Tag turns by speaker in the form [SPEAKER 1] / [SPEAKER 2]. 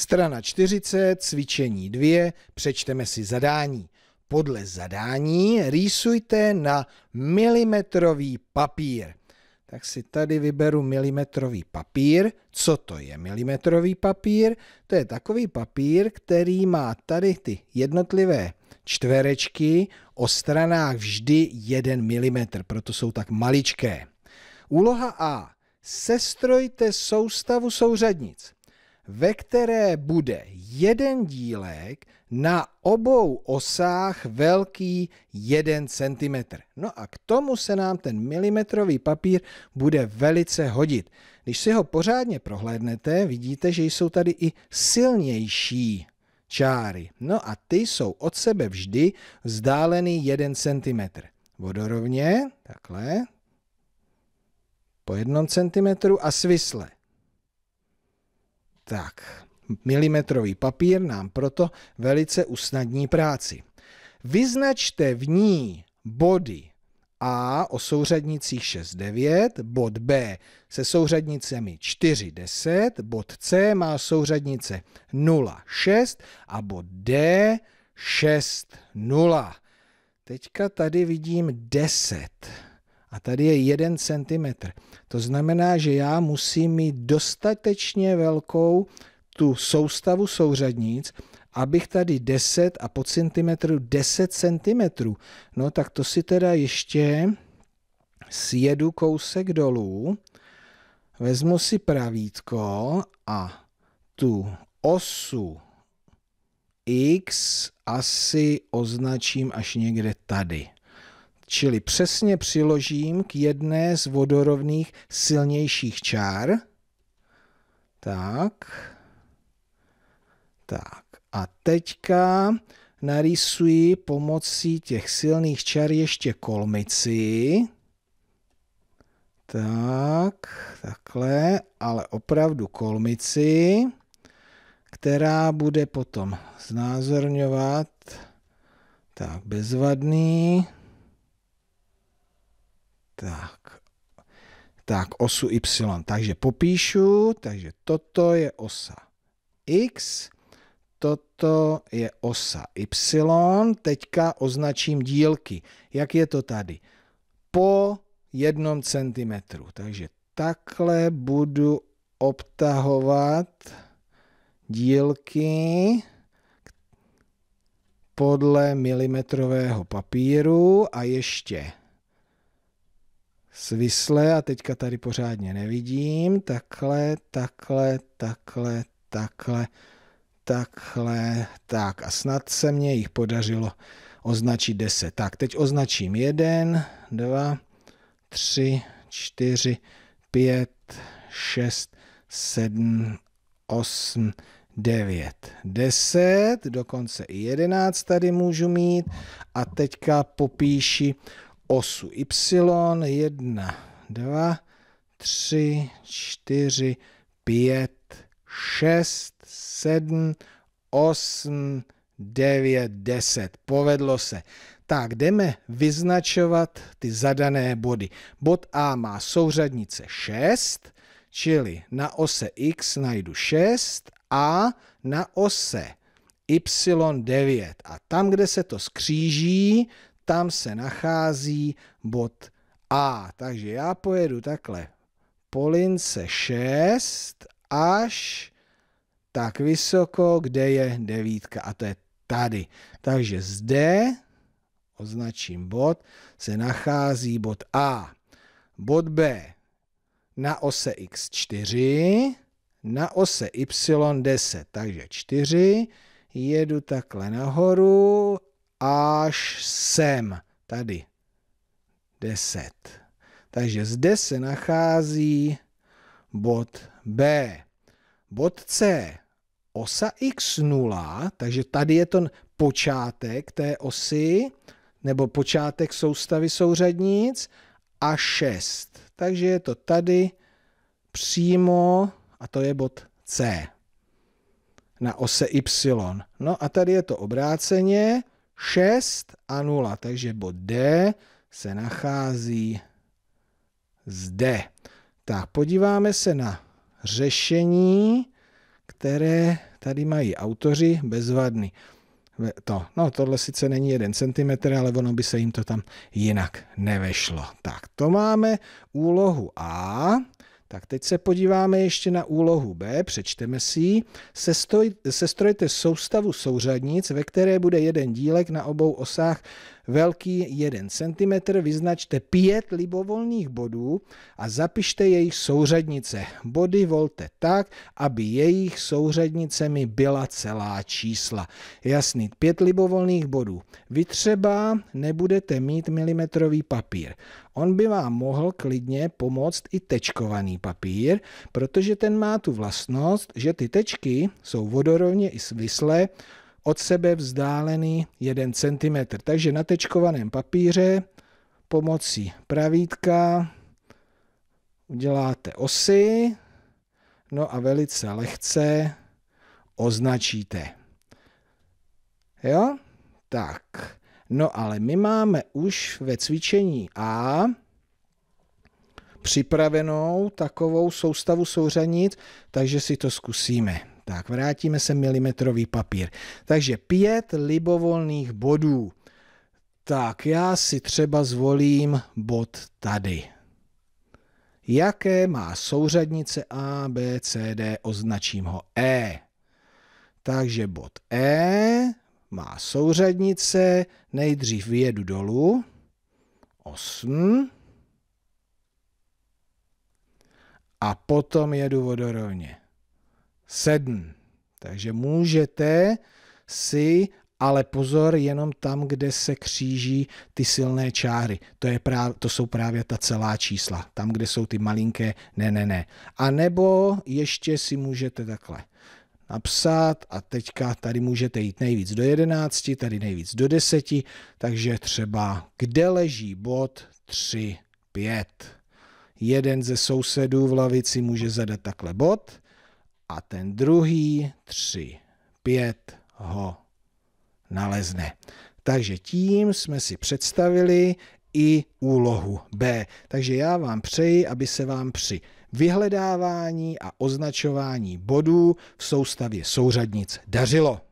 [SPEAKER 1] Strana 40, cvičení 2, přečteme si zadání. Podle zadání rýsujte na milimetrový papír. Tak si tady vyberu milimetrový papír. Co to je milimetrový papír? To je takový papír, který má tady ty jednotlivé čtverečky o stranách vždy 1 mm, proto jsou tak maličké. Úloha A. Sestrojte soustavu souřadnic ve které bude jeden dílek na obou osách velký 1 cm. No a k tomu se nám ten milimetrový papír bude velice hodit. Když si ho pořádně prohlédnete, vidíte, že jsou tady i silnější čáry. No a ty jsou od sebe vždy vzdálený 1 cm. Vodorovně, takhle, po 1 cm a svisle tak, milimetrový papír nám proto velice usnadní práci. Vyznačte v ní body A o souřadnicích 6, 9, bod B se souřadnicemi 4, 10, bod C má souřadnice 0, 6 a bod D 6, 0. Teďka tady vidím 10 a tady je 1 cm. To znamená, že já musím mít dostatečně velkou tu soustavu souřadnic, abych tady 10 a po centimetru 10 cm. No tak to si teda ještě sjedu kousek dolů, vezmu si pravítko a tu osu x asi označím až někde tady čili přesně přiložím k jedné z vodorovných silnějších čár. Tak. Tak. A teďka narýsuji pomocí těch silných čar ještě kolmici. Tak, takhle, ale opravdu kolmici, která bude potom znázorňovat tak bezvadný. Tak. Tak, osu y. Takže popíšu, takže toto je osa x, toto je osa y. Teďka označím dílky. Jak je to tady? Po jednom centimetru. Takže takhle budu obtahovat dílky podle milimetrového papíru a ještě svisle a teďka tady pořádně nevidím. Takhle, takhle, takhle, takhle, takhle, tak a snad se mně jich podařilo označit 10. Tak, teď označím 1, 2, 3, 4, 5, 6, 7, 8, 9, 10, dokonce i 11 tady můžu mít a teďka popíši osu Y, 1, 2, 3, 4, 5, 6, 7, 8, 9, 10. Povedlo se. Tak jdeme vyznačovat ty zadané body. Bod A má souřadnice 6, čili na ose x najdu 6 a na ose y 9. A tam, kde se to skříží, tam se nachází bod A. Takže já pojedu takhle po lince 6 až tak vysoko, kde je devítka a to je tady. Takže zde označím bod, se nachází bod A. Bod B na ose x4, na ose y10, takže 4, jedu takhle nahoru až sem, tady, 10. Takže zde se nachází bod B. Bod C, osa x0, takže tady je ten počátek té osy, nebo počátek soustavy souřadnic, a 6. Takže je to tady přímo, a to je bod C na ose y. No a tady je to obráceně, 6 a 0, takže bod D se nachází zde. Tak podíváme se na řešení, které tady mají autoři bezvadný. To, no tohle sice není jeden centimetr, ale ono by se jim to tam jinak nevešlo. Tak to máme úlohu A. Tak teď se podíváme ještě na úlohu B, přečteme si ji. Sestroj, sestrojte soustavu souřadnic, ve které bude jeden dílek na obou osách velký 1 cm, vyznačte 5 libovolných bodů a zapište jejich souřadnice. Body volte tak, aby jejich souřadnicemi byla celá čísla. Jasný, 5 libovolných bodů. Vy třeba nebudete mít milimetrový papír. On by vám mohl klidně pomoct i tečkovaný papír, protože ten má tu vlastnost, že ty tečky jsou vodorovně i svislé, od sebe vzdálený 1 cm. Takže na tečkovaném papíře pomocí pravítka uděláte osy, no a velice lehce označíte. Jo? Tak. No ale my máme už ve cvičení A připravenou takovou soustavu souřanic, takže si to zkusíme. Tak vrátíme se milimetrový papír. Takže pět libovolných bodů. Tak já si třeba zvolím bod tady. Jaké má souřadnice A, B, C, D? Označím ho E. Takže bod E má souřadnice, nejdřív vyjedu dolů, 8, a potom jedu vodorovně sedm. Takže můžete si, ale pozor, jenom tam, kde se kříží ty silné čáry. To, je práv, to jsou právě ta celá čísla. Tam, kde jsou ty malinké, ne, ne, ne. A nebo ještě si můžete takhle napsat a teďka tady můžete jít nejvíc do 11, tady nejvíc do 10, takže třeba kde leží bod 3, 5. Jeden ze sousedů v lavici může zadat takhle bod a ten druhý 3, 5 ho nalezne. Takže tím jsme si představili i úlohu B. Takže já vám přeji, aby se vám při vyhledávání a označování bodů v soustavě souřadnic dařilo.